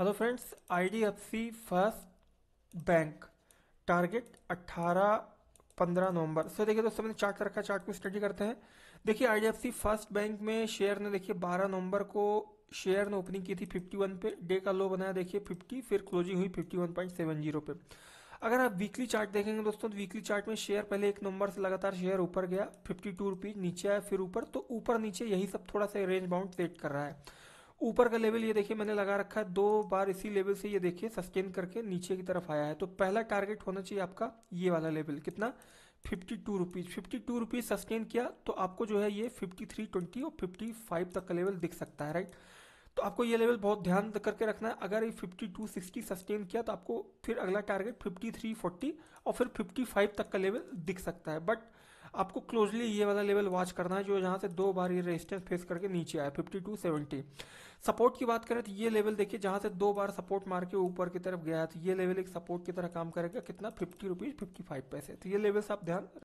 hello friends IDFC first bank target 18 15 नवंबर so देखिए दोस्तों मैंने चार्ट रखा चार्ट को स्टडी करते हैं देखिए आईडीएफसी फर्स्ट बैंक में शेयर ने देखिए 12 नवंबर को शेयर ने ओपनिंग की थी 51 पे डे का लो बनाया देखिए 50 फिर क्लोजिंग हुई 51.70 पे अगर आप वीकली चार्ट देखेंगे दोस्तों तो वीकली चार्ट में शेयर पहले एक नंबर से लगातार शेयर ऊपर गया फिफ्टी टू नीचे आया फिर ऊपर तो ऊपर नीचे यही सब थोड़ा सा रेंज बाउंड सेट कर रहा है ऊपर का लेवल ये देखिए मैंने लगा रखा है दो बार इसी लेवल से ये देखिए सस्टेन करके नीचे की तरफ आया है तो पहला टारगेट होना चाहिए आपका ये वाला लेवल कितना fifty two rupees fifty two rupees sustain किया तो आपको जो है ये फिफ्टी थ्री ट्वेंटी और फिफ्टी फाइव तक का लेवल दिख सकता है राइट तो आपको ये लेवल बहुत ध्यान करके रखना है अगर ये फिफ्टी टू सिक्सटी सस्टेन किया तो आपको फिर अगला टारगेट फिफ्टी थ्री फोर्टी और फिर फिफ्टी फाइव तक का लेवल दिख सकता है बट आपको क्लोजली ये वाला लेवल वॉच करना है जो यहाँ से दो बार ये रेजिस्टेंस फेस करके नीचे आया फिफ्टी टू सेवेंटी सपोर्ट की बात करें तो ये लेवल देखिए जहाँ से दो बार सपोर्ट मार के ऊपर की तरफ गया तो ये लेवल एक सपोर्ट की तरह काम करेगा कितना फिफ्टी रुपीज़ फिफ्टी फाइव पैसे तो ये लेवल से आप ध्यान